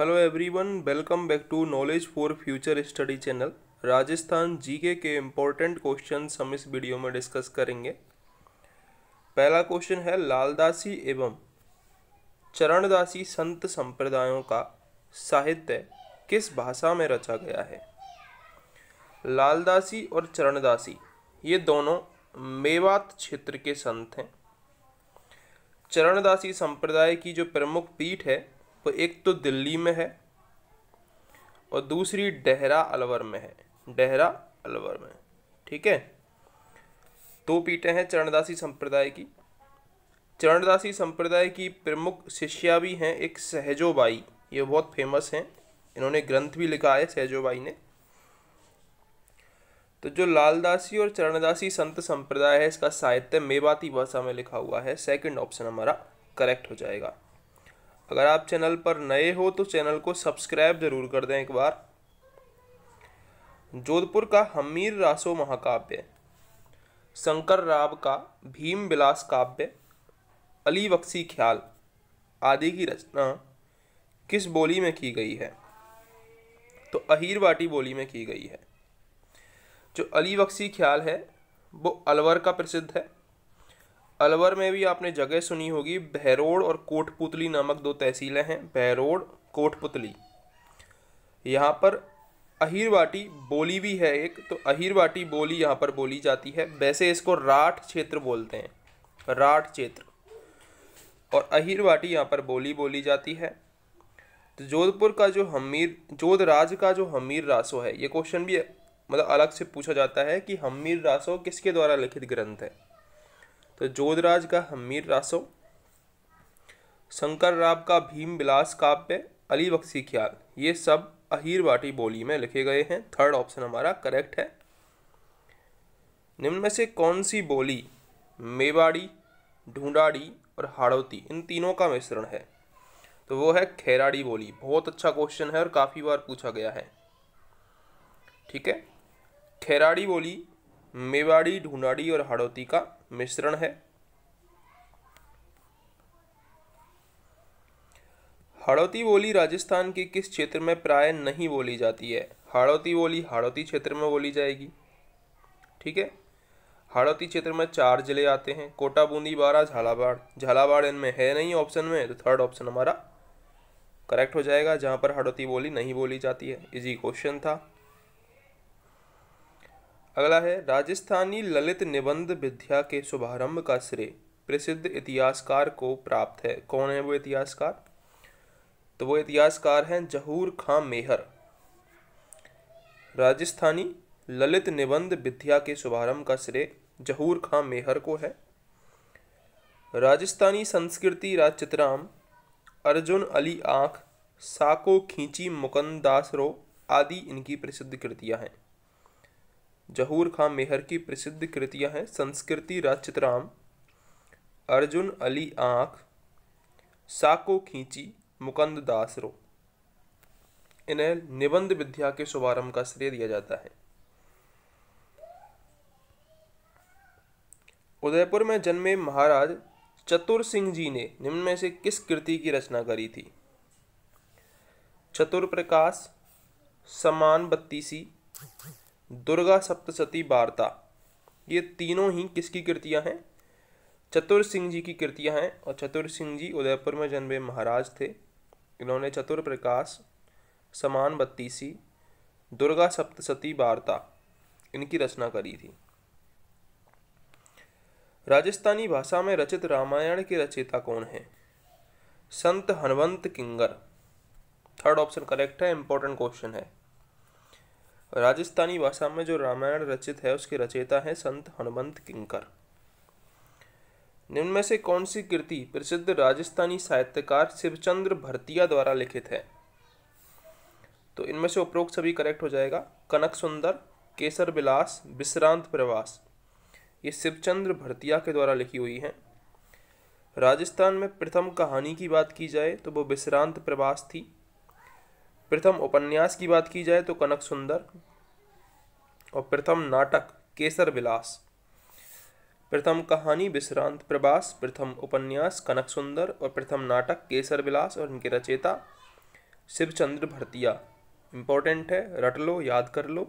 hello everyone welcome back to knowledge for future study channel Rajasthan GK के important question हम इस video में discuss करेंगे पहला क्वेश्चन है लालदासी एवं चरणदासी संत संप्रदायों का साहित्य किस भाषा में रचा गया है लालदासी और चरणदासी ये दोनों मेवात क्षेत्र के संत हैं चरणदासी संप्रदाय की जो प्रमुख पीठ है तो एक तो दिल्ली में है और दूसरी डेहरा अलवर में है डेहरा अलवर में ठीक है दो पीठें हैं चरणदासी संप्रदाय की चरणदासी संप्रदाय की प्रमुख शिष्या भी हैं एक सहजोबाई ये बहुत फेमस हैं इन्होंने ग्रंथ भी लिखा है सहजोबाई ने तो जो लालदासी और चरणदासी संत संप्रदाय है इसका साहित्य मेवाती भाषा में लिखा हुआ है सेकंड ऑप्शन हमारा करेक्ट हो जाएगा अगर आप चैनल पर नए हो तो चैनल को सब्सक्राइब जरूर कर दें एक बार जोधपुर का हमीर रासो महाकाव्य शंकर राव का भीम विलास काव्य अली बख्शी ख्याल आदि की रचना किस बोली में की गई है तो अहीरवाटी बोली में की गई है जो अली बख्शी ख्याल है वो अलवर का प्रसिद्ध है अलवर में भी आपने जगह सुनी होगी बहरोड और कोटपुतली नामक दो तहसीलें हैं बहरोड कोटपुतली यहाँ पर अहिरवाटी बोली भी है एक तो अहिरवाटी बोली यहाँ पर बोली जाती है वैसे इसको राठ क्षेत्र बोलते हैं राठ क्षेत्र और अहिरवाटी यहाँ पर बोली बोली जाती है तो जोधपुर का जो हमीर जोध राज का जो हमीर रासो है ये क्वेश्चन भी मतलब अलग से पूछा जाता है कि हमीर रासो किसके द्वारा लिखित ग्रंथ है तो जोधराज का हमीर रासो शंकर राव का भीम बिलास काव्य अली बख्शी ख्याल ये सब अहिर बाटी बोली में लिखे गए हैं थर्ड ऑप्शन हमारा करेक्ट है निम्न में से कौन सी बोली मेवाड़ी ढूंढाड़ी और हाड़ौती इन तीनों का मिश्रण है तो वो है खैराड़ी बोली बहुत अच्छा क्वेश्चन है और काफ़ी बार पूछा गया है ठीक है खैराड़ी बोली मेवाड़ी ढूंढाड़ी और हाड़ौती का मिश्रण है हड़ौती बोली राजस्थान के किस क्षेत्र में प्राय नहीं बोली जाती है हड़ौती बोली हड़ौती क्षेत्र में बोली जाएगी ठीक है हड़ौती क्षेत्र में चार जिले आते हैं कोटा बूंदी बारा झालावाड़ झालावाड़ इनमें है नहीं ऑप्शन में तो थर्ड ऑप्शन हमारा करेक्ट हो जाएगा जहां पर हड़ौती बोली नहीं बोली जाती है इजी क्वेश्चन था अगला है राजस्थानी ललित निबंध विद्या के शुभारंभ का श्रेय प्रसिद्ध इतिहासकार को प्राप्त है कौन है वो इतिहासकार तो वो इतिहासकार हैं जहूर खां मेहर राजस्थानी ललित निबंध विद्या के शुभारंभ का श्रेय जहूर खां मेहर को है राजस्थानी संस्कृति राजचित्राम अर्जुन अली आँख साको खींची मुकंदासरो आदि इनकी प्रसिद्ध कृतियां हैं जहूर खां मेहर की प्रसिद्ध कृतियां हैं संस्कृति राचितराम अर्जुन अली आँख साको खींची मुकंद दासरो इन्हें निबंध विद्या के शुभारंभ का श्रेय दिया जाता है उदयपुर में जन्मे महाराज चतुर सिंह जी ने निम्न में से किस कृति की रचना करी थी चतुर प्रकाश समान बत्तीसी दुर्गा सप्तशती वार्ता ये तीनों ही किसकी कृतियाँ हैं चतुर सिंह जी की कृतियाँ हैं और चतुर सिंह जी उदयपुर में जन्मे महाराज थे इन्होंने चतुर प्रकाश समान बत्तीसी दुर्गा सप्तशती वार्ता इनकी रचना करी थी राजस्थानी भाषा में रचित रामायण के रचयिता कौन है संत Hanuvant Kingar third option correct है इंपॉर्टेंट क्वेश्चन है राजस्थानी भाषा में जो रामायण रचित है उसके रचयिता हैं संत हनुमंत किंकर निम्न में से कौन सी कृति प्रसिद्ध राजस्थानी साहित्यकार शिवचंद्र भरतिया द्वारा लिखित है तो इनमें से उपरोक्त सभी करेक्ट हो जाएगा कनक सुंदर केसर बिलास विश्रांत प्रवास ये शिवचंद्र भरतिया के द्वारा लिखी हुई हैं राजस्थान में प्रथम कहानी की बात की जाए तो वो विश्रांत प्रवास थी प्रथम उपन्यास की बात की जाए तो कनक सुंदर और प्रथम नाटक केसर विलास प्रथम कहानी विश्रांत प्रवास प्रथम उपन्यास कनक सुंदर और प्रथम नाटक केसर विलास और इनके रचेता शिवचंद्र भरतिया इम्पोर्टेंट है रट लो याद कर लो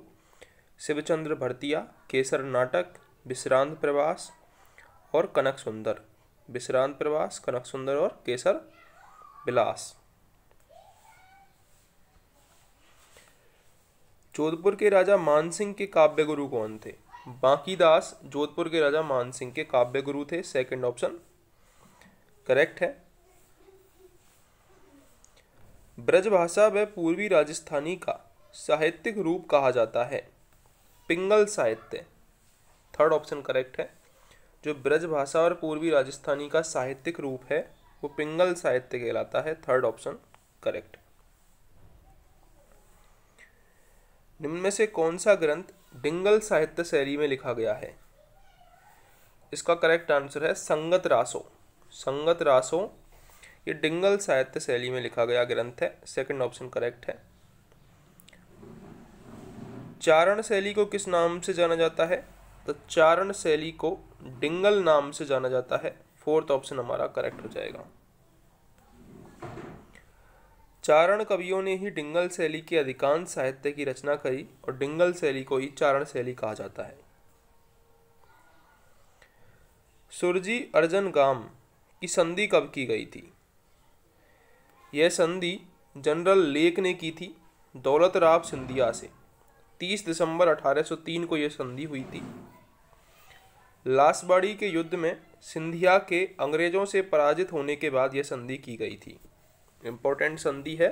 शिवचंद्र भरतिया केसर नाटक विश्रांत प्रवास और कनक सुंदर विश्रांत प्रवास कनक सुंदर और केसर विलास जोधपुर के राजा मानसिंह के काव्य गुरु कौन थे बांकी दास जोधपुर के राजा मानसिंह के काव्य गुरु थे सेकंड ऑप्शन करेक्ट है ब्रजभाषा व पूर्वी राजस्थानी का साहित्यिक रूप कहा जाता है पिंगल साहित्य थर्ड ऑप्शन करेक्ट है जो ब्रजभाषा और पूर्वी राजस्थानी का साहित्यिक रूप है वो पिंगल साहित्य कहलाता है थर्ड ऑप्शन करेक्ट निम्न में से कौन सा ग्रंथ डिंगल साहित्य शैली में लिखा गया है इसका करेक्ट आंसर है संगत रासो संगत रासो ये डिंगल साहित्य शैली में लिखा गया ग्रंथ है सेकंड ऑप्शन करेक्ट है चारण शैली को किस नाम से जाना जाता है तो चारण शैली को डिंगल नाम से जाना जाता है फोर्थ ऑप्शन हमारा करेक्ट हो जाएगा चारण कवियों ने ही डिंगल शैली के अधिकांश साहित्य की रचना करी और डिंगल शैली को ही चारण शैली कहा जाता है सुरजी अर्जन गाम की संधि कब की गई थी यह संधि जनरल लेक ने की थी दौलत राव सिंधिया से 30 दिसंबर 1803 को यह संधि हुई थी लासबाड़ी के युद्ध में सिंधिया के अंग्रेजों से पराजित होने के बाद यह संधि की गई थी इम्पोर्टेंट संधि है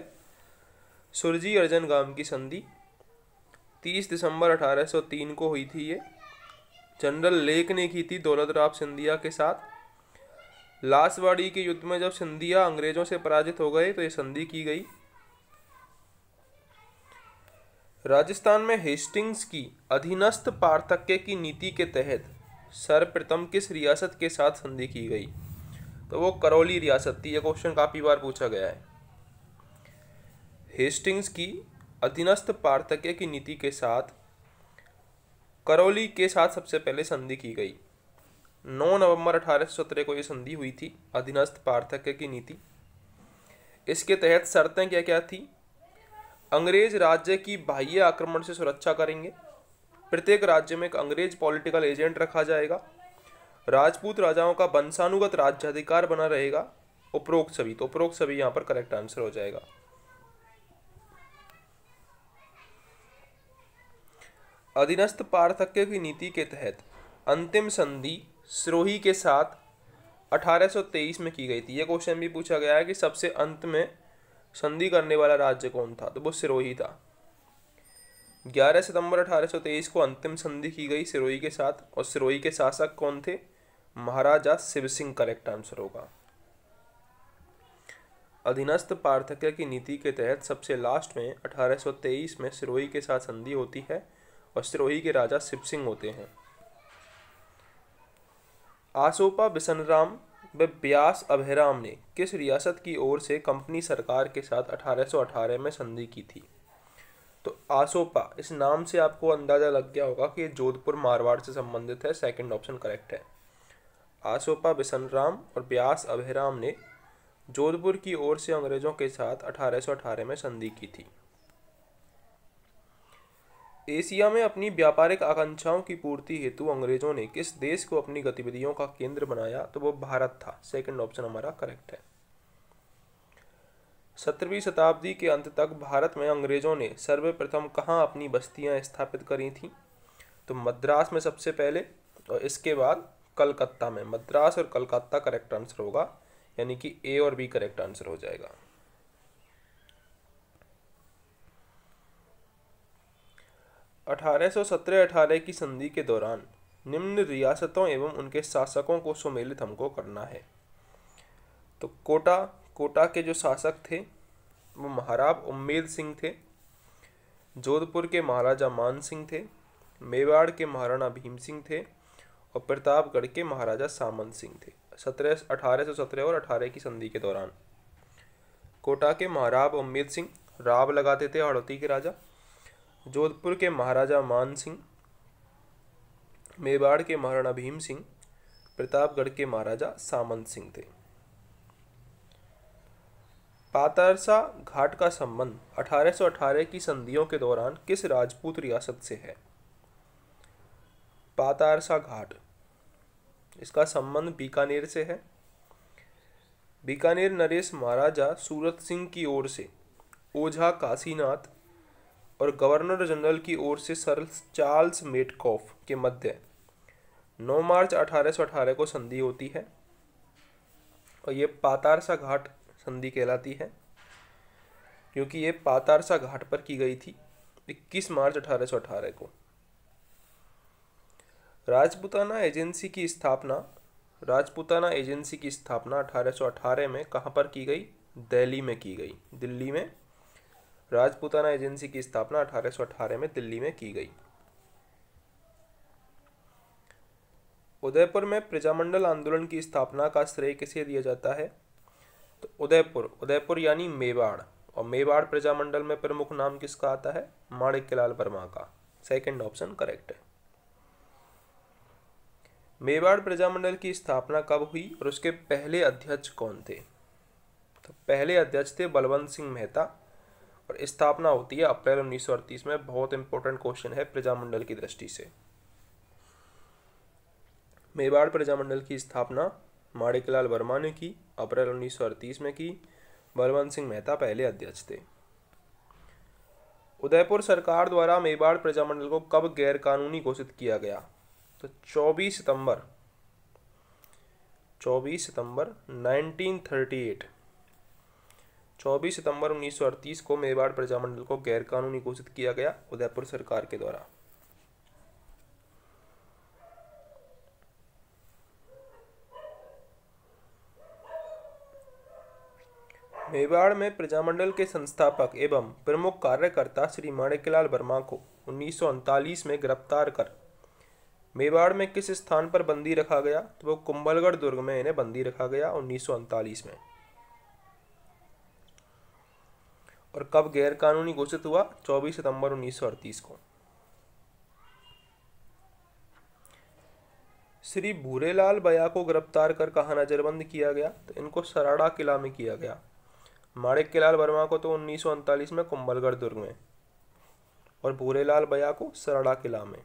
सुरजी अर्जन गाम की संधि 30 दिसंबर 1803 को हुई थी ये जनरल लेक ने की थी दौलत राव सिंधिया के साथ लासवाड़ी के युद्ध में जब सिंधिया अंग्रेजों से पराजित हो गए तो ये संधि की गई राजस्थान में हेस्टिंग्स की अधीनस्थ पार्थक्य की नीति के तहत सर्वप्रथम किस रियासत के साथ संधि की गई तो वो करौली रियासत थी ये क्वेश्चन काफ़ी बार पूछा गया है हेस्टिंग्स की अधीनस्थ पार्थक्य की नीति के साथ करौली के साथ सबसे पहले संधि की गई 9 नवंबर अठारह को ये संधि हुई थी अधीनस्थ पार्थक्य की नीति इसके तहत शर्तें क्या क्या थी अंग्रेज राज्य की बाह्य आक्रमण से सुरक्षा करेंगे प्रत्येक राज्य में एक अंग्रेज पॉलिटिकल एजेंट रखा जाएगा राजपूत राजाओं का वंशानुगत राज्याधिकार बना रहेगा उपरोक्त सभी तो उपरोक्त सभी यहाँ पर करेक्ट आंसर हो जाएगा अधीनस्थ पार्थक्य की नीति के तहत अंतिम संधि सिरोही के साथ 1823 में की गई थी यह क्वेश्चन भी पूछा गया है कि सबसे अंत में संधि करने वाला राज्य कौन था तो वो सिरोही था 11 सितंबर 1823 को अंतिम संधि की गई सिरोही के साथ और सिरोही के शासक कौन थे महाराजा शिव सिंह करेक्ट आंसर होगा अधीनस्थ पार्थक्य की नीति के तहत सबसे लास्ट में 1823 में सिरोही के साथ संधि होती है और सिरोही के राजा शिव सिंह होते हैं आसोपा बिशनराम व ब्यास अभयराम ने किस रियासत की ओर से कंपनी सरकार के साथ 1818 में संधि की थी तो आसोपा इस नाम से आपको अंदाज़ा लग गया होगा कि जोधपुर मारवाड़ से संबंधित है सेकंड ऑप्शन करेक्ट है आसोपा बिसनराम और ब्यास अभिराम ने जोधपुर की ओर से अंग्रेजों के साथ 1818 में संधि की थी एशिया में अपनी व्यापारिक आकांक्षाओं की पूर्ति हेतु अंग्रेजों ने किस देश को अपनी गतिविधियों का केंद्र बनाया तो वो भारत था सेकंड ऑप्शन हमारा करेक्ट है सत्रहवीं शताब्दी के अंत तक भारत में अंग्रेजों ने सर्वप्रथम कहाँ अपनी बस्तियाँ स्थापित करी थीं तो मद्रास में सबसे पहले और इसके बाद कलकत्ता में मद्रास और कलकत्ता करेक्ट आंसर होगा यानी कि ए और बी करेक्ट आंसर हो जाएगा अठारह सौ सत्रह अठारह की संधि के दौरान निम्न रियासतों एवं उनके शासकों को सम्मिलित हमको करना है तो कोटा कोटा के जो शासक थे वो महाराब उम्मेद सिंह थे जोधपुर के महाराजा मान सिंह थे मेवाड़ के महाराणा भीम सिंह थे और प्रतापगढ़ के महाराजा सामंत सिंह थे सत्रह अठारह सौ सत्रह और अठारह की संधि के दौरान कोटा के महाराव अमित सिंह राव लगाते थे हड़ौती के राजा जोधपुर के महाराजा मान सिंह मेवाड़ के महाराणा भीम सिंह प्रतापगढ़ के महाराजा सामंत सिंह थे पातरसा घाट का संबंध 1818 की संधियों के दौरान किस राजपूत रियासत से है पातारसा घाट इसका संबंध बीकानेर से है बीकानेर नरेश महाराजा सूरत सिंह की ओर से ओझा काशीनाथ और गवर्नर जनरल की ओर से सर चार्ल्स मेटकॉफ के मध्य 9 मार्च 1818 को संधि होती है और ये पातारसा घाट संधि कहलाती है क्योंकि ये पातारसा घाट पर की गई थी 21 मार्च 1818 को राजपुताना एजेंसी की स्थापना राजपुताना एजेंसी की स्थापना 1818 में कहाँ पर की गई दिल्ली में की गई दिल्ली में राजपुताना एजेंसी की स्थापना 1818 में दिल्ली में की गई उदयपुर में प्रजामंडल आंदोलन की स्थापना का श्रेय किसे दिया जाता है तो उदयपुर उदयपुर यानी मेवाड़ और मेवाड़ प्रजामंडल में प्रमुख नाम किसका आता है माणिक्यलाल वर्मा का सेकेंड ऑप्शन करेक्ट है मेवाड़ प्रजामंडल की स्थापना कब हुई और उसके पहले अध्यक्ष कौन थे तो पहले अध्यक्ष थे बलवंत सिंह मेहता और स्थापना होती है अप्रैल उन्नीस में बहुत इंपॉर्टेंट क्वेश्चन है प्रजामंडल की दृष्टि से मेवाड़ प्रजामंडल की स्थापना माणिकलाल वर्मा ने की अप्रैल उन्नीस में की बलवंत सिंह मेहता पहले अध्यक्ष थे उदयपुर सरकार द्वारा मेवाड़ प्रजामंडल को कब गैरकानूनी घोषित किया गया तो 24 सितंबर 24 सितंबर 1938 24 सितंबर 1938 को मेवाड़ प्रजामंडल को गैरकानूनी घोषित किया गया उदयपुर सरकार के द्वारा मेवाड़ में प्रजामंडल के संस्थापक एवं प्रमुख कार्यकर्ता श्री माणिकलाल वर्मा को उन्नीस में गिरफ्तार कर मेवाड़ में किस स्थान पर बंदी रखा गया तो वो कुंभलगढ़ दुर्ग में इन्हें बंदी रखा गया उन्नीस में और कब गैरकानूनी घोषित हुआ 24 सितंबर उन्नीस को श्री भूरेलाल बया को गिरफ्तार कर कहा नजरबंद किया गया तो इनको सराड़ा किला में किया गया माणिक्य वर्मा को तो उन्नीस में कुंभलगढ़ दुर्ग में और भूरेलाल बया को सराड़ा किला में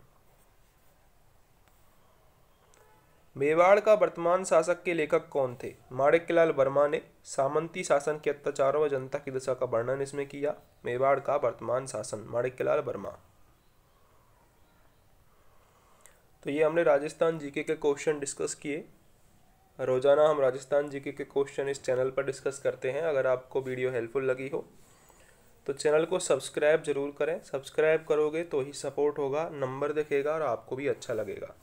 मेवाड़ का वर्तमान शासक के लेखक कौन थे माणिक्यलाल वर्मा ने सामंती शासन के अत्याचारों व जनता की दशा का वर्णन इसमें किया मेवाड़ का वर्तमान शासन माणिक्यलाल वर्मा तो ये हमने राजस्थान जीके के क्वेश्चन डिस्कस किए रोज़ाना हम राजस्थान जीके के क्वेश्चन इस चैनल पर डिस्कस करते हैं अगर आपको वीडियो हेल्पफुल लगी हो तो चैनल को सब्सक्राइब जरूर करें सब्सक्राइब करोगे तो ही सपोर्ट होगा नंबर दिखेगा और आपको भी अच्छा लगेगा